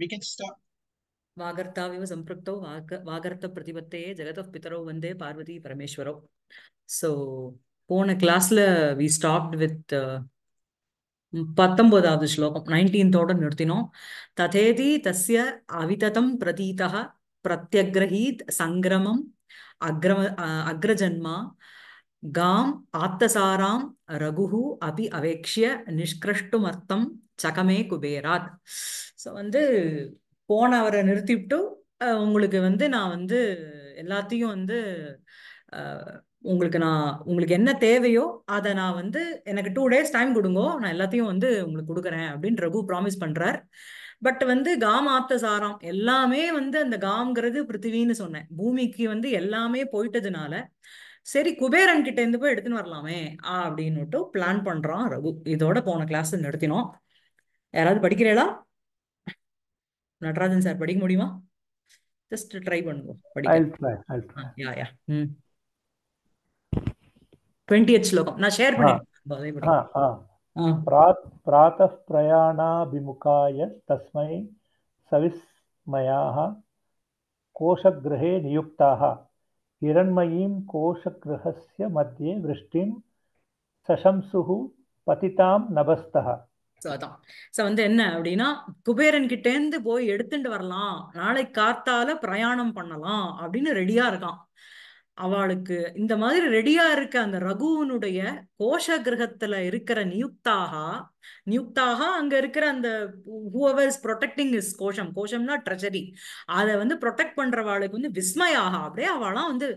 we can stop वागर्ताविव सम्पृक्तौ वाग वागर्तप्रतिपत्तये जगतः पितरौ वन्दे पार्वती परमेश्वरौ ஸோ போன கிளாஸில் வி ஸ்டாப்ட் வித் பத்தொன்பதாவது ஸ்லோகம் நைன்டீன்த்தோட நிறுத்தினோம் ததேதி தஸ்ய அவிததம் பிரதீதா பிரத்யகிரகீத் சங்கிரமம் அக்ரம அக்ரஜன்மா காம் ஆத்தசாராம் ரகுஹு அபி அவேக்ஷிய நிஷ்கிரஷ்டுமர்த்தம் சகமே குபேராத் ஸோ வந்து போன அவரை நிறுத்திவிட்டு உங்களுக்கு வந்து நான் வந்து எல்லாத்தையும் வந்து உங்களுக்கு நான் உங்களுக்கு என்ன தேவையோ அதை நான் வந்து எனக்கு டூ டேஸ் டைம் கொடுங்கோ நான் எல்லாத்தையும் வந்து உங்களுக்கு கொடுக்குறேன் அப்படின்னு ரகு ப்ராமிஸ் பண்ணுறார் பட் வந்து காம் ஆத்த சாரம் எல்லாமே வந்து அந்த காம்ங்கிறது பிருத்திவின்னு சொன்னேன் பூமிக்கு வந்து எல்லாமே போயிட்டதுனால சரி குபேரன் கிட்ட இருந்து போய் எடுத்துன்னு வரலாமே அப்படின்னுட்டு பிளான் பண்றான் ரகு இதோட போன கிளாஸ் நடத்தினோம் யாராவது படிக்கிறீங்களா நடராஜன் சார் படிக்க முடியுமா ஜஸ்ட் ட்ரை பண்ணுங்க படிக்க யா யா ம் ट्वेंटी श्लोकम ना शेर प्रातः प्रयाणाभिमुखाय तस्मै सविस्मयाः कोशगृहे नियुक्ताः हिरण्मयीं कोशगृहस्य मध्ये वृष्टिं सशंसुः पतितां नभस्तः ஸோ அதான் ஸோ வந்து என்ன அப்படின்னா குபேரன் இருந்து போய் எடுத்துட்டு வரலாம் நாளை காத்தால பிரயாணம் பண்ணலாம் அப்படின்னு ரெடியா இருக்கான் அவளுக்கு இந்த மாதிரி ரெடியா இருக்க அந்த ரகுவனுடைய கோஷ கிரகத்துல இருக்கிற நியுக்தாகா நியுக்தாகா அங்க இருக்கிற அந்த ஹூவர் இஸ் ப்ரொடெக்டிங் இஸ் கோஷம் கோஷம்னா ட்ரெஜரி அதை வந்து ப்ரொடெக்ட் பண்றவாளுக்கு வந்து விஸ்மயாகா அப்படியே அவளாம் வந்து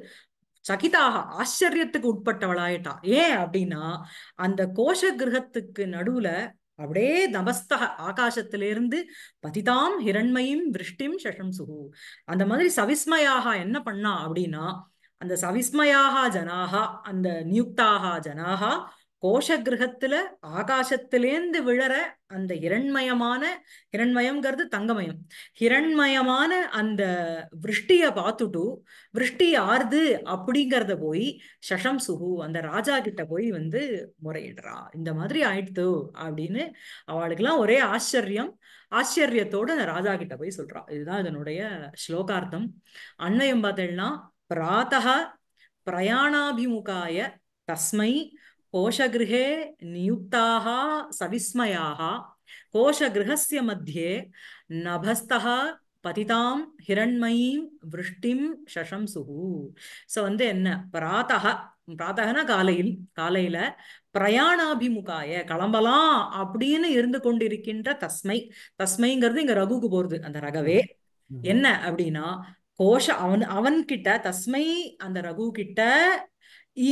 சகிதாக ஆச்சரியத்துக்கு உட்பட்டவளாயிட்டா ஏன் அப்படின்னா அந்த கோஷ கிரகத்துக்கு நடுவுல அப்படியே நமஸ்த ஆகாசத்திலிருந்து பதிதாம் ஹிரண்மையும் விருஷ்டிம் சஷம் சுகு அந்த மாதிரி சவிஸ்மயாக என்ன பண்ணா அப்படின்னா அந்த சவிஸ்மயாக ஜனாக அந்த நியுக்தாக ஜனாகா கோஷ கிரகத்துல ஆகாசத்திலேந்து விழற அந்த இரண்மயமான இரண்மயம்ங்கிறது தங்கமயம் இரண்மயமான அந்த விருஷ்டிய பார்த்துட்டு விருஷ்டி ஆறுது அப்படிங்கிறத போய் சஷம் சுகு அந்த ராஜா கிட்ட போய் வந்து முறையிடுறா இந்த மாதிரி ஆயிடுத்து அப்படின்னு எல்லாம் ஒரே ஆச்சரியம் ஆச்சரியத்தோடு அந்த ராஜா கிட்ட போய் சொல்றா இதுதான் இதனுடைய ஸ்லோகார்த்தம் அன்வயம் பார்த்தீங்கன்னா பிராத்தக பிரயாணாபிமுகாய தஸ்மை கோஷகிருகே நியுக்தாக சவிஸ்மயாக कोशगृहस्य மத்தியே நபஸ்தா பதிதாம் ஹிரண்மயீம் விருஷ்டிம் சசம்சுகு ஸோ வந்து என்ன பிராத்தக பிராத்தகனா காலையில் காலையில பிரயாணாபிமுகாய கிளம்பலாம் அப்படின்னு இருந்து கொண்டிருக்கின்ற தஸ்மை தஸ்மைங்கிறது இங்க ரகுக்கு போறது அந்த ரகவே என்ன அப்படின்னா கோஷ அவன் அவன்கிட்ட தஸ்மை அந்த ரகு கிட்ட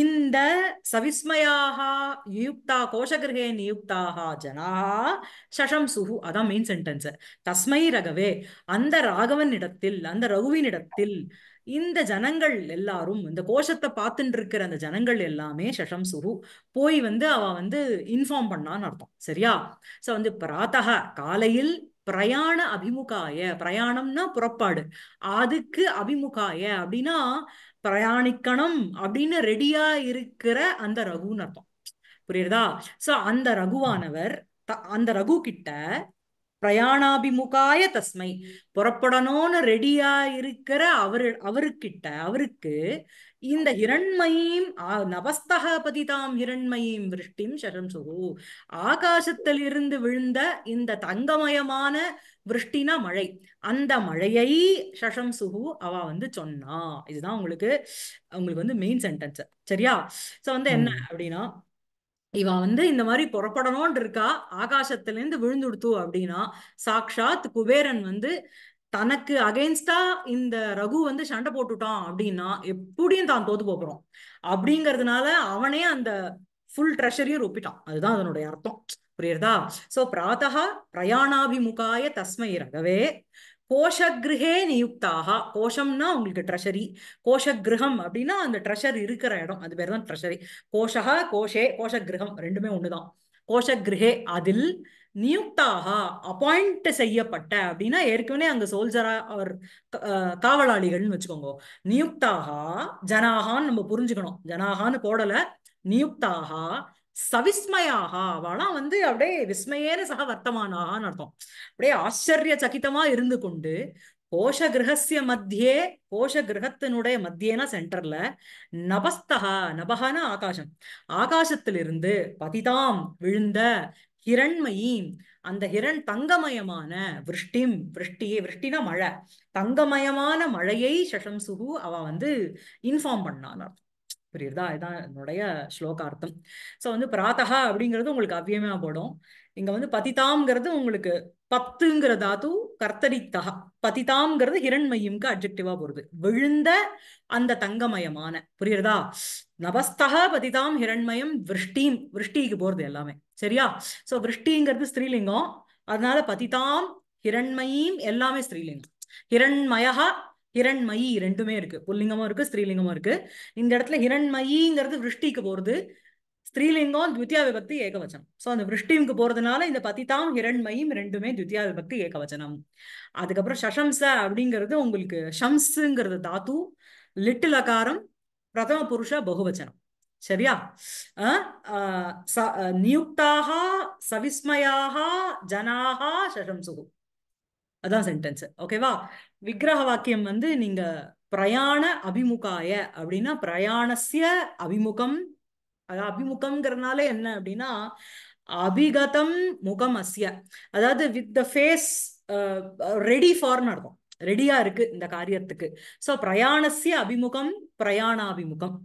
இந்த சவிஸ்மயாக நியுக்தா கோஷகிரகே நியுக்தாக ஜனா சஷம் சுகு அதான் மெயின் சென்டென்ஸ் தஸ்மை ரகவே அந்த ராகவன் இடத்தில் அந்த ரகுவினிடத்தில் இந்த ஜனங்கள் எல்லாரும் இந்த கோஷத்தை பார்த்துட்டு இருக்கிற அந்த ஜனங்கள் எல்லாமே சஷம் சுகு போய் வந்து அவ வந்து இன்ஃபார்ம் பண்ணான்னு அர்த்தம் சரியா சோ வந்து பிராத்தக காலையில் பிரயாண அபிமுகாய பிரயாணம்னா புறப்பாடு அதுக்கு அபிமுகாய அப்படின்னா பிரயாணிக்கணும் அப்படின்னு ரெடியா இருக்கிற அந்த ரகுன்னு அர்த்தம் புரியுறதா சோ அந்த ரகுவானவர் அந்த ரகு கிட்ட பிரயாணாபிமுகாய தஸ்மை புறப்படணும்னு ரெடியா இருக்கிற அவர் அவருக்கிட்ட அவருக்கு இந்த இரண்மையும் நவஸ்தக பதிதாம் ஹிரண்மயீம் சரம் சுகு ஆகாசத்தில் இருந்து விழுந்த இந்த தங்கமயமான விருஷ்டினா மழை அந்த மழையை சுகு அவ வந்து சொன்னா இதுதான் உங்களுக்கு உங்களுக்கு வந்து மெயின் சென்டென்ஸ் சரியா சோ வந்து என்ன அப்படின்னா இவ வந்து இந்த மாதிரி புறப்படணும்னு இருக்கா ஆகாசத்துல இருந்து விழுந்துடுத்து அப்படின்னா சாக்ஷாத் குபேரன் வந்து தனக்கு அகெயின்ஸ்டா இந்த ரகு வந்து சண்டை போட்டுட்டான் அப்படின்னா எப்படியும் தான் தோத்து போக்குறோம் அப்படிங்கிறதுனால அவனே அந்த ஃபுல் ட்ரெஷரியும் ஒப்பிட்டான் அதுதான் அதனுடைய அர்த்தம் புரியுறதா சோ பிராத்தா பிரயாணாபிமுகாய தஸ்மை ரகவே கோஷகிருகே நியுக்தாக கோஷம்னா உங்களுக்கு ட்ரெஷரி கோஷகிரகம் அப்படின்னா அந்த ட்ரெஷர் இருக்கிற இடம் அது பேர் தான் ட்ரெஷரி கோஷக கோஷே கோஷகிரகம் ரெண்டுமே ஒண்ணுதான் கோஷகிருகே அதில் நியுக்தாக அப்பாயிண்ட் செய்யப்பட்ட அப்படின்னா ஏற்கனவே அங்க சோல்ஜரா அவர் காவலாளிகள்னு வச்சுக்கோங்க நியுக்தாக ஜனாகான்னு நம்ம புரிஞ்சுக்கணும் ஜனாகான்னு போடல நியுக்தாக சவிஸ்மயாக அவளாம் வந்து அப்படியே விஸ்மயேன சக வர்த்தமானாகன்னு அர்த்தம் அப்படியே ஆச்சரிய சகிதமா இருந்து கொண்டு கோஷ கிரகசிய மத்தியே கோஷ கிரகத்தினுடைய மத்தியனா சென்டர்ல நபஸ்தகா நபகான ஆகாசம் ஆகாசத்திலிருந்து பதிதாம் விழுந்த ஹிரண்மயீம் அந்த ஹிரண் தங்கமயமான விருஷ்டிம் விருஷ்டியே விருஷ்டினா மழை தங்கமயமான மழையை சசம்சுகு அவ வந்து இன்ஃபார்ம் பண்ணான் அர்த்தம் புரியுறதா இதுதான் என்னுடைய ஸ்லோகார்த்தம் ஸோ வந்து பிராத்தகா அப்படிங்கிறது உங்களுக்கு அவ்வியமா போடும் இங்க வந்து பதிதாம்ங்கிறது உங்களுக்கு பத்துங்கிற தாத்து கர்த்தரித்தகா பதிதாம்ங்கிறது ஹிரண்மையும்க்கு அப்ஜெக்டிவா போறது விழுந்த அந்த தங்கமயமான புரியுறதா நபஸ்தக பதிதாம் ஹிரண்மயம் விருஷ்டீம் விருஷ்டிக்கு போறது எல்லாமே சரியா சோ விருஷ்டிங்கிறது ஸ்ரீலிங்கம் அதனால பதிதாம் ஹிரண்மயீம் எல்லாமே ஸ்ரீலிங்கம் ஹிரண்மயகா ஹிரண்மயி ரெண்டுமே இருக்கு புல்லிங்கமும் இருக்கு ஸ்திரீலிங்கமும் இருக்கு இந்த இடத்துல ஹிரண்மயிங்கிறது விருஷ்டிக்கு போறது ஸ்ரீலிங்கம் துவித்தியா விபக்தி ஏகவச்சனம் சோ அந்த விருஷ்டிக்கு போறதுனால இந்த பதிதாம் ஹிரண்மயும் ரெண்டுமே துவித்தியா விபக்தி ஏகவச்சனம் அதுக்கப்புறம் சஷம்ச அப்படிங்கிறது உங்களுக்கு ஷம்ஸுங்கிறது தாத்து லிட்டில் அகாரம் பிரதம புருஷ பகுவச்சனம் சரியா நியுக்தாக சவிஸ்மயாக ஜனாக சஷம்சு அதான் சென்டென்ஸ் ஓகேவா விக்கிரக வாக்கியம் வந்து நீங்க பிரயாண அபிமுகாய அப்படின்னா பிரயாணசிய அபிமுகம் அதாவது அபிமுகம்ங்கிறதுனால என்ன அப்படின்னா அபிகதம் முகம் அசிய அதாவது வித் த ஃபேஸ் ரெடி ஃபார்ன்னு இருக்கும் ரெடியா இருக்கு இந்த காரியத்துக்கு ஸோ பிரயாணசிய அபிமுகம் பிரயாணாபிமுகம்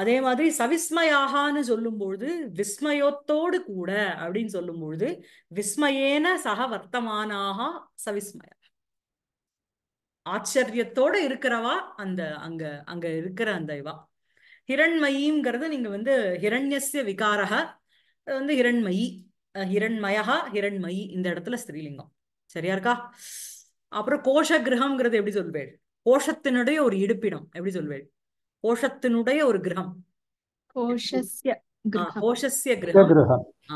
அதே மாதிரி சவிஸ்மயாகான்னு சொல்லும்பொழுது விஸ்மயத்தோடு கூட அப்படின்னு சொல்லும்பொழுது விஸ்மயேன சக வர்த்தமானாக சவிஸ்மயா ஆச்சரியத்தோட இருக்கிறவா அந்த அங்க அங்க இருக்கிற அந்த இவா ஹிரண்மயிங்கிறது நீங்க வந்து ஹிரண்யசிய விகாரக வந்து ஹிரண்மயி ஹிரண்மயா ஹிரண்மயி இந்த இடத்துல ஸ்திரீலிங்கம் சரியா இருக்கா அப்புறம் கோஷ கிரகம்ங்கிறது எப்படி சொல்வேள் கோஷத்தினுடைய ஒரு இடுப்பிடம் எப்படி சொல்வேள் கோஷத்தினுடைய ஒரு கிரகம் கோஷஸ்ய கிரகம்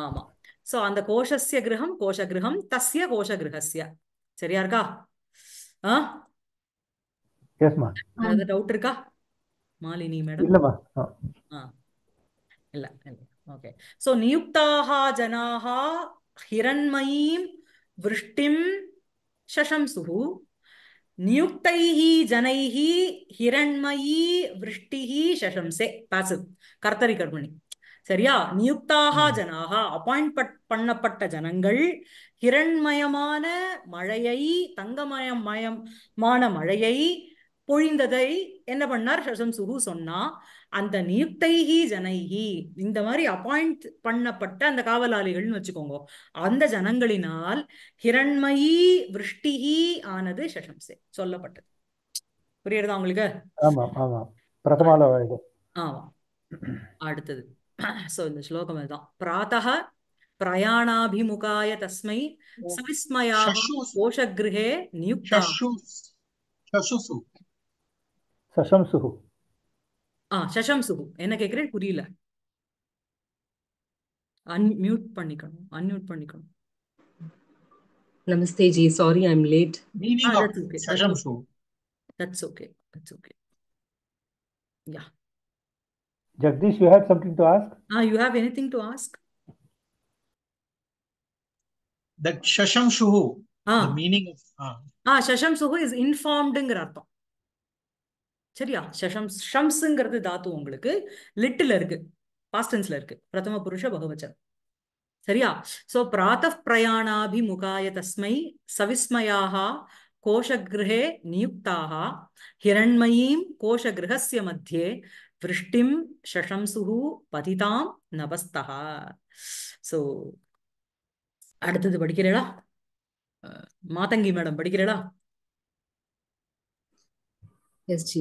ஆமா சோ அந்த கோஷஸ்ய கிரகம் கோஷ கிரகம் தஸ்ய கோஷ கிரகசிய சரியா இருக்கா ஆஹ் இருக்கா மாலினி மேடம் जनैः கர்த்தரி கர்மணி சரியா நியுக்தாக ஜனாக அப்பாயிண்ட் பண்ணப்பட்ட ஜனங்கள் ஹிரண்மயமான மழையை தங்கமயம் மழையை பொழிந்ததை என்ன பண்ணார் சுகு சொன்னா அந்த நியுக்தைஹி ஜனைஹி இந்த மாதிரி அப்பாயிண்ட் பண்ணப்பட்ட அந்த காவலாளிகள்னு வச்சுக்கோங்க அந்த ஜனங்களினால் ஹிரண்மயி விருஷ்டிஹி ஆனது ஷசம்சே சொல்லப்பட்டது புரியுறதா உங்களுக்கு ஆமா அடுத்தது சோ இந்த ஸ்லோகம் இதுதான் பிராத்தக பிரயாணாபிமுகாய தஸ்மை சவிஸ்மயா கோஷகிரகே நியுக்தா சசம்சுஹு ஆ சசம்சுஹு என்ன கேட்குறேன் புரியல அன்மியூட் பண்ணிக்கணும் அன்மியூட் பண்ணிக்கணும் नमस्ते जी sorry I am late we we got सशमसु that's okay that's okay yeah Jagdish, you had something to ask? Ah, you have anything to ask? That Shasham Shuhu, ah. the meaning of... Ah, ah Shasham Shuhu is informed in Ratham. சரியா சஷம் ஷம்ஸுங்கிறது தாத்து உங்களுக்கு little இருக்கு பாஸ்டன்ஸ்ல இருக்கு பிரதம புருஷ பகவச்சன் சரியா so பிராத்த பிரயாணாபிமுகாய தஸ்மை சவிஸ்மயாக கோஷகிரகே நியுக்தாக ஹிரண்மயீம் கோஷகிரகசிய மத்தியே விருஷ்டிம் சஷம்சுகு பதிதாம் நபஸ்தா சோ அடுத்தது படிக்கிறடா மாதங்கி மேடம் படிக்கிறடா எஸ் ஜி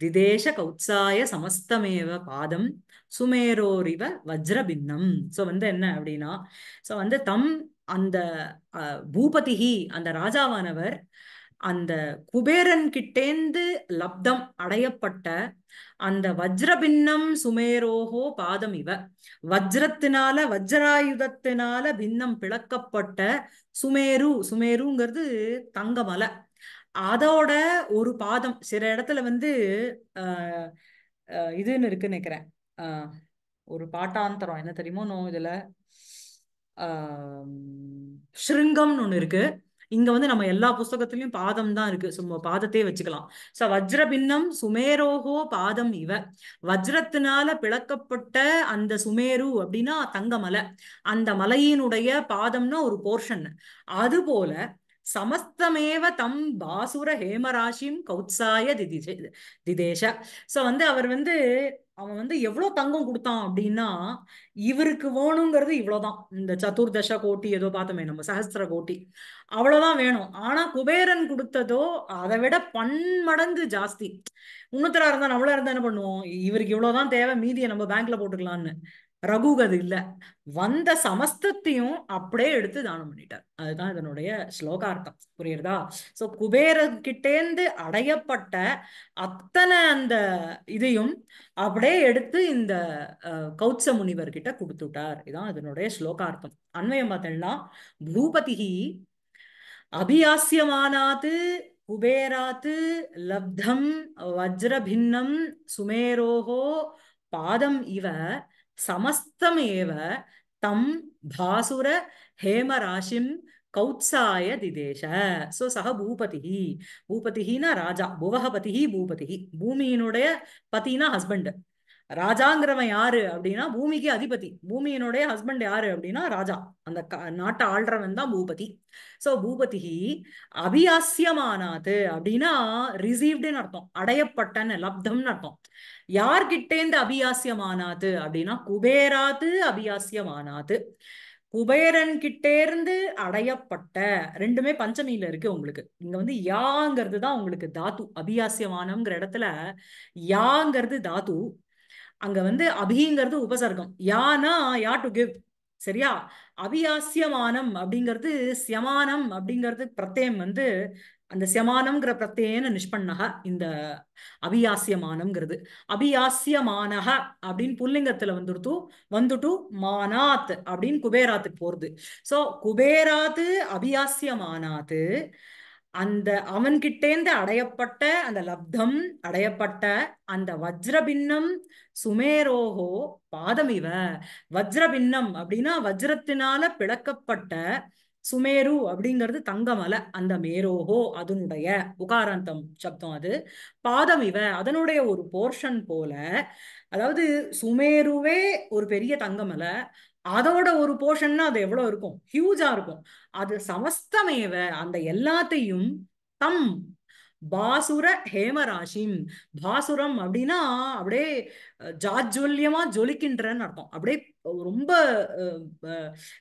திதேஷ கௌத்சாய சமஸ்தமேவ பாதம் சுமேரோரிவ வஜ்ரபின்னம் ஸோ வந்து என்ன அப்படின்னா ஸோ வந்து தம் அந்த பூபதிகி அந்த ராஜாவானவர் அந்த குபேரன் கிட்டேந்து லப்தம் அடையப்பட்ட அந்த வஜ்ரபின்னம் சுமேரோகோ பாதம் இவ வஜ்ரத்தினால வஜ்ராயுதத்தினால பின்னம் பிளக்கப்பட்ட சுமேரு சுமேருங்கிறது தங்கமலை அதோட ஒரு பாதம் சில இடத்துல வந்து இதுன்னு இருக்குன்னு நினைக்கிறேன் ஒரு பாட்டாந்தரம் என்ன தெரியுமோ நோ இதுல ஸ்ருங்கம்னு ஒண்ணு இருக்கு இங்க வந்து நம்ம எல்லா புஸ்தகத்திலயும் பாதம் தான் இருக்கு சும்மா பாதத்தையே வச்சுக்கலாம் சோ வஜ்ர பின்னம் சுமேரோகோ பாதம் இவ வஜ்ரத்தினால பிளக்கப்பட்ட அந்த சுமேரு அப்படின்னா தங்க மலை அந்த மலையினுடைய பாதம்னா ஒரு போர்ஷன் அது போல சமஸ்தமேவ தம் பாசுர ஹேமராசியும் கௌத்சாய திதிஷ திதேஷ ஸோ வந்து அவர் வந்து அவன் வந்து எவ்வளோ தங்கம் கொடுத்தான் அப்படின்னா இவருக்கு வேணுங்கிறது இவ்வளோதான் இந்த சதுர்தச கோட்டி ஏதோ பார்த்தோமே நம்ம சஹசிர கோட்டி அவ்வளோதான் வேணும் ஆனால் குபேரன் கொடுத்ததோ அதை விட பன்மடங்கு ஜாஸ்தி முன்னூத்தரா இருந்தால் நம்மளா இருந்தால் என்ன பண்ணுவோம் இவருக்கு இவ்வளோதான் தேவை மீதியை நம்ம பேங்க்ல போட்டுக்கலான்னு ரகுகது அது இல்லை வந்த சமஸ்தத்தையும் அப்படியே எடுத்து தானம் பண்ணிட்டார் அதுதான் இதனுடைய ஸ்லோகார்த்தம் புரியுறதா சோ குபேரகிட்டேந்து அடையப்பட்ட அத்தனை அந்த இதையும் அப்படியே எடுத்து இந்த கௌச்ச முனிவர்கிட்ட கொடுத்துட்டார் இதான் இதனுடைய ஸ்லோகார்த்தம் அண்மையம் பார்த்தா பூபதிகி அபியாசியமானாத்து குபேராத்து லப்தம் வஜ்ரபின்னம் சுமேரோகோ பாதம் இவ சமஸ்தமேவ தம் பாசுர ஹேமராசிம் கௌத்சாய திதேஷ சோ சக பூபதிஹி பூபதிஹினா ராஜா புவகபதிஹி பூபதிஹி பூமியினுடைய பத்தினா ஹஸ்பண்ட் ராஜாங்கிறவன் யாரு அப்படின்னா பூமிக்கு அதிபதி பூமியினுடைய ஹஸ்பண்ட் யாரு அப்படின்னா ராஜா அந்த நாட்டை ஆள்றவன் தான் பூபதி சோ பூபதி அபியாசியமானாது அப்படின்னா ரிசீவ்டுன்னு அர்த்தம் அடையப்பட்டன்னு லப்தம்னு அர்த்தம் யார்கிட்டேந்து அபியாசியமானாது அப்படின்னா குபேராது அபியாசியமானாது குபேரன் கிட்டே இருந்து அடையப்பட்ட ரெண்டுமே பஞ்சமியில இருக்கு உங்களுக்கு இங்க வந்து யாங்கிறது தான் உங்களுக்கு தாத்து அபியாசியமானங்கிற இடத்துல யாங்கிறது தாத்து அங்க வந்து அபிங்கிறது உபசர்க்கம் யானா யா டு கிவ் சரியா அபியாசியமானம் அப்படிங்கிறது சியமானம் அப்படிங்கிறது பிரத்தேயம் வந்து அந்த சியமானம்ங்கிற பிரத்தேன நிஷ்பண்ணக இந்த அபியாசியமானம்ங்கிறது அபியாசியமானக அப்படின்னு புல்லிங்கத்துல வந்துடுத்து வந்துட்டு மானாத் அப்படின்னு குபேராத்துக்கு போறது சோ குபேராத்து அபியாசியமானாத்து அந்த அவன்கிட்டேந்து அடையப்பட்ட அந்த லப்தம் அடையப்பட்ட அந்த வஜ்ரபின்னம் சுமேரோகோ பாதம் இவ வஜ்ரபின்னம் அப்படின்னா வஜ்ரத்தினால பிளக்கப்பட்ட சுமேரு அப்படிங்கிறது தங்கமலை அந்த மேரோகோ அதனுடைய உகாராந்தம் சப்தம் அது பாதம் இவ அதனுடைய ஒரு போர்ஷன் போல அதாவது சுமேருவே ஒரு பெரிய தங்கமலை அதோட ஒரு போர்ஷன்னா அது எவ்வளவு இருக்கும் ஹியூஜா இருக்கும் அது சமஸ்தமேவ அந்த எல்லாத்தையும் தம் பாசுர ஹேமராசிம் பாசுரம் அப்படின்னா அப்படியே ஜாஜ்வல்யமா ஜொலிக்கின்றன்னு அர்த்தம் அப்படியே ரொம்ப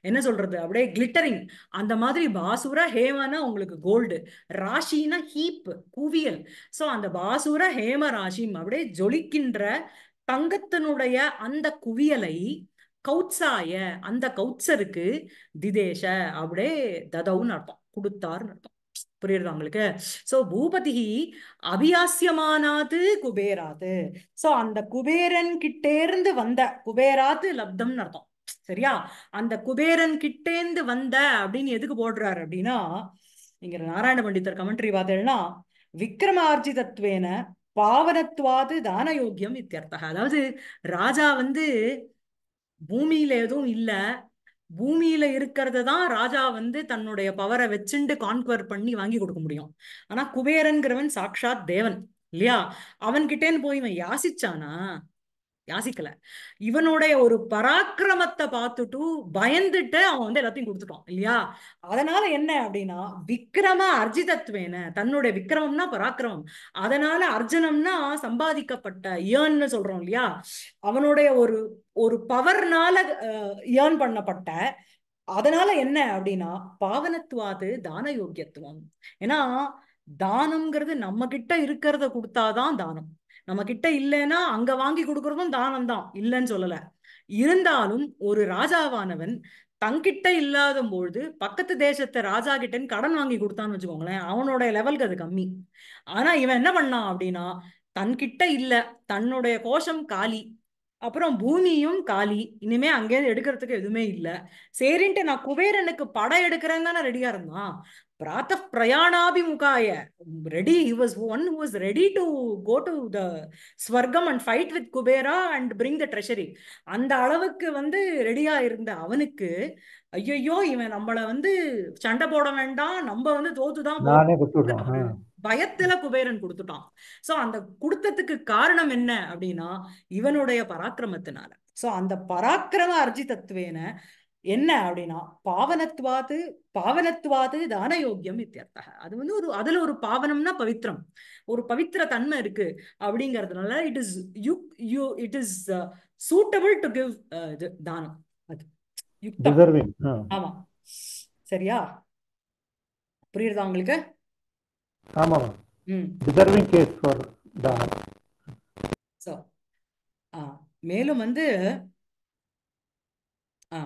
என்ன சொல்றது அப்படியே கிளிட்டரிங் அந்த மாதிரி பாசுர ஹேமனா உங்களுக்கு கோல்டு ராசின்னா ஹீப் குவியல் ஸோ அந்த பாசுர ஹேம அப்படியே ஜொலிக்கின்ற தங்கத்தினுடைய அந்த குவியலை கௌட்சாய அந்த கௌட்சருக்கு திதேஷ அப்படியே ததவுன்னு அர்த்தம் கொடுத்தாருன்னு அர்த்தம் புரியுது உங்களுக்கு சோ பூபதி அபியாசியமானாது குபேராது சோ அந்த குபேரன் கிட்டே இருந்து வந்த குபேராது லப்தம்னு அர்த்தம் சரியா அந்த குபேரன் கிட்டேந்து வந்த அப்படின்னு எதுக்கு போடுறாரு அப்படின்னா இங்க நாராயண பண்டிதர் கமெண்ட்ரி பார்த்தேன்னா விக்ரமார்ஜிதத்வேன தான யோக்கியம் இத்தியர்த்தக அதாவது ராஜா வந்து பூமியில எதுவும் இல்ல பூமியில இருக்கிறத தான் ராஜா வந்து தன்னுடைய பவரை வச்சுண்டு கான்குவர் பண்ணி வாங்கி கொடுக்க முடியும் ஆனா குபேரன்கிறவன் சாக்ஷாத் தேவன் இல்லையா அவன்கிட்டேன்னு போய் இவன் யாசிச்சானா யாசிக்கல இவனுடைய ஒரு பராக்கிரமத்தை பார்த்துட்டு பயந்துட்டு அவன் வந்து எல்லாத்தையும் கொடுத்துட்டான் இல்லையா அதனால என்ன அப்படின்னா விக்ரம அர்ஜிதத்வேன தன்னுடைய விக்ரமம்னா பராக்கிரமம் அதனால அர்ஜனம்னா சம்பாதிக்கப்பட்ட இயன்னு சொல்றோம் இல்லையா அவனுடைய ஒரு ஒரு பவர்னால இயன் பண்ணப்பட்ட அதனால என்ன அப்படின்னா பாவனத்துவாது தான யோக்கியத்துவம் ஏன்னா தானம்ங்கிறது நம்ம கிட்ட இருக்கிறத கொடுத்தாதான் தானம் நம்ம கிட்ட இல்லைன்னா அங்க வாங்கி கொடுக்கறதும் தானம் தான் இல்லைன்னு சொல்லல இருந்தாலும் ஒரு ராஜாவானவன் தங்கிட்ட இல்லாத பொழுது பக்கத்து தேசத்தை ராஜா கிட்டன்னு கடன் வாங்கி கொடுத்தான்னு வச்சுக்கோங்களேன் அவனோட லெவலுக்கு அது கம்மி ஆனா இவன் என்ன பண்ணான் அப்படின்னா தன்கிட்ட இல்ல தன்னுடைய கோஷம் காலி அப்புறம் பூமியும் காலி இனிமே அங்கேருந்து எடுக்கிறதுக்கு எதுவுமே இல்லை சரின்ட்டு நான் குபேரனுக்கு படம் எடுக்கிறேன்னு தானே ரெடியா இருந்தான் பிராத்த பிரயாணாபிமுகாய ready he was one who was ready to go to the ஸ்வர்க்கம் and fight with Kubera and bring the treasury அந்த அளவுக்கு வந்து ரெடியா இருந்த அவனுக்கு ஐயோ இவன் நம்மள வந்து சண்டை போட வேண்டாம் நம்ம வந்து தோத்துதான் பயத்துல குபேரன் கொடுத்துட்டான் சோ அந்த கொடுத்ததுக்கு காரணம் என்ன அப்படின்னா இவனுடைய பராக்கிரமத்தினால சோ அந்த பராக்கிரம அர்ஜிதத்துவேன என்ன அப்படின்னா பாவனத்வாது பாவனத்வாது யோகியம் இத்தியர்த்தக அது வந்து ஒரு அதுல ஒரு பாவனம்னா பவித்திரம் ஒரு பவித்திர தன்மை இருக்கு அப்படிங்கறதுனால it is you you it is suitable to give இது தானம் அது ஆமா சரியா புரியுறதா உங்களுக்கு ஆமா டிசர்விங் கேஸ் ஃபார் தானம் சோ மேலும் வந்து ஆ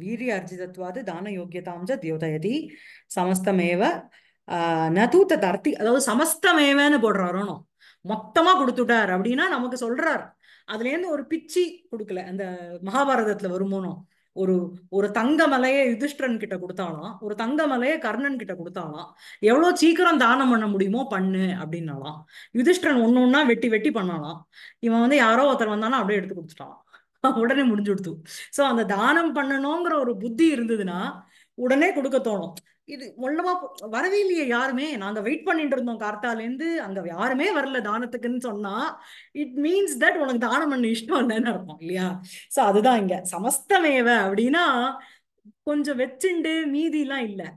வீரிய அர்ஜிதத்வாது தான யோகியதாம் தியோதயதி சமஸ்தமேவ நதூத்த தர்த்தி அதாவது சமஸ்தமேவன்னு போடுறாரோனோ மொத்தமா கொடுத்துட்டார் அப்படின்னா நமக்கு சொல்றார் அதுல இருந்து ஒரு பிச்சி கொடுக்கல அந்த மகாபாரதத்துல வருமானம் ஒரு ஒரு தங்க மலையை யுதிஷ்டன் கிட்ட கொடுத்தாலாம் ஒரு தங்க மலையை கர்ணன் கிட்ட கொடுத்தாலாம் எவ்வளவு சீக்கிரம் தானம் பண்ண முடியுமோ பண்ணு அப்படின்னாலாம் யுதிஷ்டன் ஒன்னு ஒன்னா வெட்டி வெட்டி பண்ணலாம் இவன் வந்து யாரோ ஒருத்தர் வந்தானா அப்படியே எடுத்து கொடுத்துட்டான் உடனே முடிஞ்சு கொடுத்து ஸோ அந்த தானம் பண்ணணுங்கிற ஒரு புத்தி இருந்ததுன்னா உடனே கொடுக்க தோணும் இது ஒல்லவா வரவே இல்லையே யாருமே நாங்க வெயிட் பண்ணிட்டு இருந்தோம் கார்த்தாலேருந்து அங்க யாருமே வரல தானத்துக்குன்னு சொன்னா இட் மீன்ஸ் தட் உனக்கு தானம் பண்ண இஷ்டம் இல்லைன்னு இருக்கும் இல்லையா சோ அதுதான் இங்க சமஸ்தமேவ அப்படின்னா கொஞ்சம் வச்சுண்டு மீதி எல்லாம் இல்லை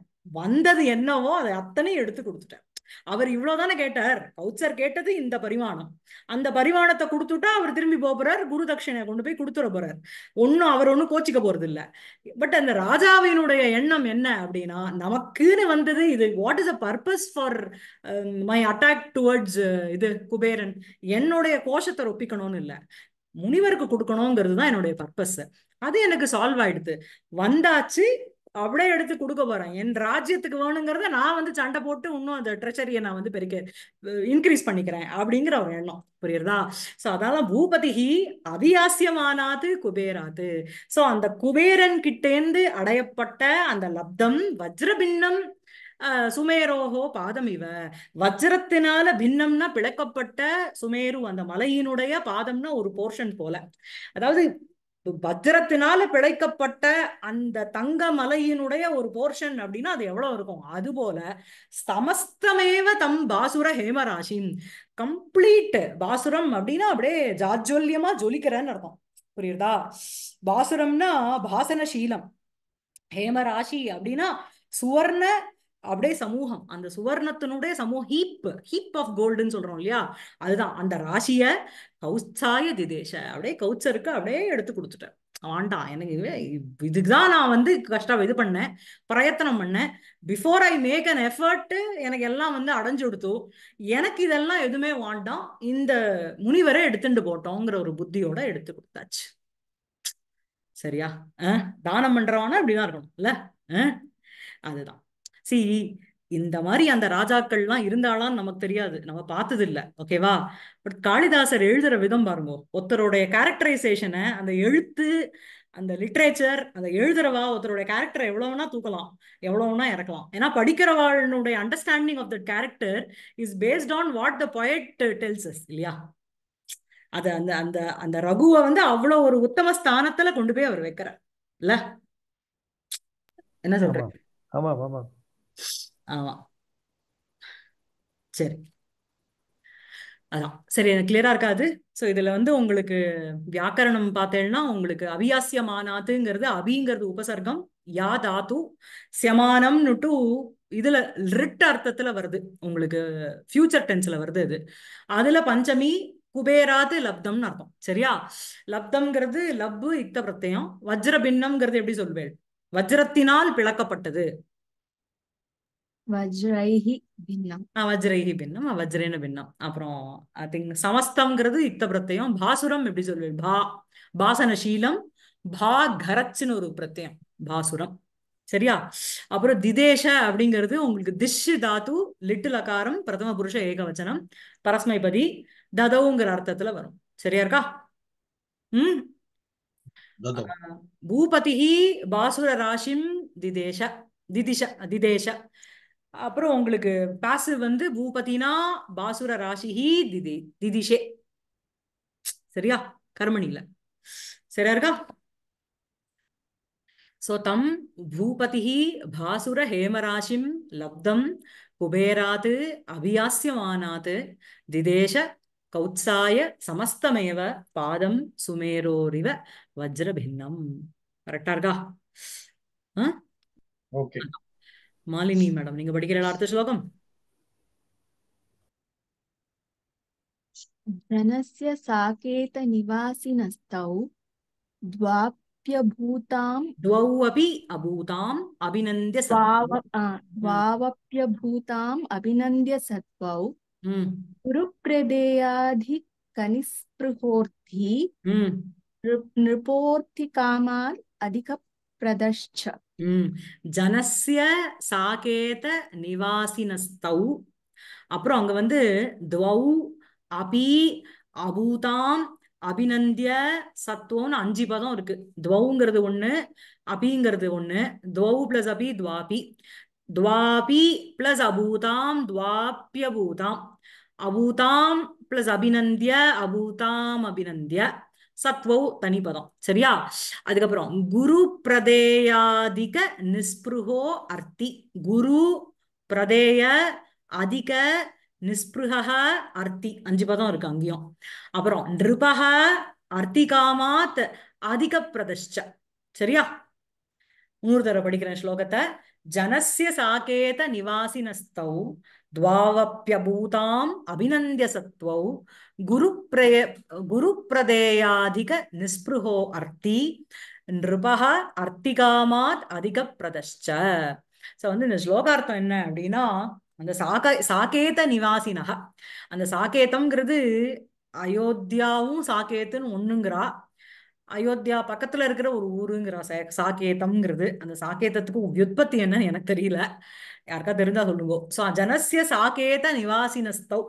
வந்தது என்னவோ அதை அத்தனையும் எடுத்து கொடுத்துட்டேன் அவர் இவ்வளவுதானே கேட்டார் கவுச்சர் கேட்டது இந்த பரிமாணம் அந்த பரிமாணத்தை கொடுத்துட்டா அவர் திரும்பி போறார் குரு தட்சிணை கொண்டு போய் கொடுத்துட போறார் ஒன்னும் அவர் ஒன்னும் கோச்சிக்க போறது இல்ல பட் அந்த ராஜாவினுடைய எண்ணம் என்ன அப்படின்னா நமக்குன்னு வந்தது இது what is a purpose for my attack towards இது குபேரன் என்னுடைய கோஷத்தை ஒப்பிக்கணும்னு இல்ல முனிவருக்கு கொடுக்கணுங்கிறது தான் என்னுடைய பர்பஸ் அது எனக்கு சால்வ் ஆயிடுது வந்தாச்சு அப்படியே எடுத்து கொடுக்க போறேன் என் ராஜ்யத்துக்கு வேணுங்கிறத நான் வந்து சண்டை போட்டு இன்னும் அந்த ட்ரெஷரியை நான் வந்து பெருக்க இன்க்ரீஸ் பண்ணிக்கிறேன் அப்படிங்கிற ஒரு எண்ணம் புரியுறதா சோ அதான் பூபதிஹி அவியாசியமானாது குபேராது சோ அந்த குபேரன் கிட்டேந்து அடையப்பட்ட அந்த லப்தம் வஜ்ர பின்னம் சுமேரோகோ பாதம் இவ வஜ்ரத்தினால பின்னம்னா பிளக்கப்பட்ட சுமேரு அந்த மலையினுடைய பாதம்னா ஒரு போர்ஷன் போல அதாவது வஜ்ரத்தினால பிழைக்கப்பட்ட அந்த தங்க மலையினுடைய ஒரு போர்ஷன் அப்படின்னா அது எவ்வளவு இருக்கும் அது போல சமஸ்தமேவ தம் பாசுர ஹேமராசி கம்ப்ளீட் பாசுரம் அப்படின்னா அப்படியே ஜாஜ்வல்யமா ஜொலிக்கிறேன்னு அர்த்தம் புரியுறதா பாசுரம்னா பாசனசீலம் ஹேமராசி அப்படின்னா சுவர்ண அப்படியே சமூகம் அந்த சுவர்ணத்தினுடைய சமூக ஹீப் ஹீப் ஆஃப் கோல்டுன்னு சொல்றோம் இல்லையா அதுதான் அந்த ராசிய கௌச்சாய திதேஷ அப்படியே கௌச்சருக்கு அப்படியே எடுத்து கொடுத்துட்டேன் வேண்டாம் எனக்கு இதுதான் நான் வந்து கஷ்டம் இது பண்ணேன் பிரயத்தனம் பண்ணேன் before I make an effort எனக்கு எல்லாம் வந்து அடைஞ்சு கொடுத்து எனக்கு இதெல்லாம் எதுவுமே வாண்டாம் இந்த முனிவரை எடுத்துட்டு போட்டோங்கிற ஒரு புத்தியோட எடுத்து கொடுத்தாச்சு சரியா தானம் பண்றவானா இப்படிதான் இருக்கணும் இல்ல அதுதான் சி இந்த மாதிரி அந்த ராஜாக்கள் எல்லாம் இருந்தாலும் நமக்கு தெரியாது நம்ம பார்த்தது இல்ல ஓகேவா பட் காளிதாசர் எழுதுற விதம் பாருங்க ஒருத்தருடைய கேரக்டரைசேஷனை அந்த எழுத்து அந்த லிட்ரேச்சர் அந்த எழுதுறவா ஒருத்தருடைய கேரக்டர் எவ்வளவுனா தூக்கலாம் எவ்வளவுனா இறக்கலாம் ஏன்னா படிக்கிறவாளுடைய understanding of the character is based on what the poet tells இல்லையா அது அந்த அந்த அந்த ரகுவை வந்து அவ்வளவு ஒரு உத்தம ஸ்தானத்துல கொண்டு போய் அவர் வைக்கிறார் இல்ல என்ன சொல்றேன் ஆமா ஆமா ஆமா சரி அதான் சரி எனக்கு கிளியரா இருக்காது ஸோ இதுல வந்து உங்களுக்கு வியாக்கரணம் பார்த்தேன்னா உங்களுக்கு அவியாசியமானாதுங்கிறது அபிங்கிறது உபசர்க்கம் யா தாத்து சியமானம்னு டு இதுல ரிட் அர்த்தத்துல வருது உங்களுக்கு ஃபியூச்சர் டென்ஸ்ல வருது இது அதுல பஞ்சமி குபேராது லப்தம்னு அர்த்தம் சரியா லப்தம்ங்கிறது லப்பு இத்த பிரத்தயம் வஜ்ர பின்னம்ங்கிறது எப்படி சொல்வேள் வஜ்ரத்தினால் பிளக்கப்பட்டது வஜ்ரைஹி பின்னம் வஜ்ரைஹி பின்னம் வஜ்ரேன பின்னம் அப்புறம் ஐ திங்க் சமஸ்தம்ங்கிறது இக்த பிரத்தயம் பாசுரம் எப்படி சொல்லு பா பாசன சீலம் பா கரச்சுன்னு ஒரு பிரத்தயம் பாசுரம் சரியா அப்புறம் திதேஷ அப்படிங்கிறது உங்களுக்கு திஷ் தாத்து லிட்டில் அகாரம் பிரதம புருஷ ஏகவச்சனம் பரஸ்மைபதி ததவுங்கிற அர்த்தத்துல வரும் சரியா இருக்கா உம் பூபதி பாசுர ராசிம் திதேஷ திதிஷ திதேஷ அப்புறம் உங்களுக்கு பாசு வந்து பூபதினா பாசுர ராசிஹி திதி திதிஷே சரியா கர்மணில சரியா இருக்கா சோ தம் பூபதி பாசுர ஹேமராசிம் லப்தம் குபேராத் அபியாசியமானாத் திதேஷ கௌத்சாய சமஸ்தமேவ பாதம் சுமேரோரிவ வஜ்ரபின்னம் கரெக்டா இருக்கா ஓகே மாலினி மேடம் நீங்க படிக்கிற அடுத்த ஸ்லோகம் धनस्य साकेतनिवासिनस्तौ द्वाप्यभूतां द्वौ अपि अभूताम् अभिनन्द्य अभिनन्द्य नृपोर्थिकामान् अधिकप्रदश्च ஜனசிய சாகேத நிவாசினஸ்தௌ அப்புறம் அங்க வந்து துவௌ அபி அபூதாம் அபிநந்திய சத்துவம்னு அஞ்சு பதம் இருக்கு துவங்கிறது ஒண்ணு அபிங்கிறது ஒண்ணு துவௌ பிளஸ் அபி துவாபி துவாபி பிளஸ் அபூதாம் துவாபியபூதாம் அபூதாம் பிளஸ் அபிநந்திய அபூதாம் அபிநந்திய சத்வௌ தனிபதம் சரியா அதுக்கப்புறம் குரு பிரதேயாதிக நிஸ்பிருகோ அர்த்தி குரு பிரதேய அதிக நிஸ்பிருக அர்த்தி அஞ்சு பதம் இருக்கு அங்கேயும் அப்புறம் நிருபக அர்த்திகாமாத் அதிக பிரதஷ்ட சரியா நூறு தடவை படிக்கிறேன் ஸ்லோகத்தை ஜனசிய சாகேத நிவாசினஸ்தௌ துவாவப்பியபூதாம் அபிநந்திய சத்வௌ குரு பிரய குரு பிரதேயாதிக நிஸ்பிருகோ அர்த்தி நிருபக அர்த்திகாமாத் அதிக பிரதஷ்ச ஸோ வந்து இந்த ஸ்லோகார்த்தம் என்ன அப்படின்னா அந்த சாக சாகேத நிவாசினக அந்த சாகேதம்ங்கிறது அயோத்தியாவும் சாகேத்துன்னு ஒண்ணுங்கிறா அயோத்தியா பக்கத்துல இருக்கிற ஒரு ஊருங்கிறா சாகேதம்ங்கிறது அந்த சாகேதத்துக்கு வியுற்பத்தி என்னன்னு எனக்கு தெரியல யாருக்கா தெரிஞ்சா சொல்லுங்க ஸோ ஜனசிய சாகேத நிவாசினஸ்தவ்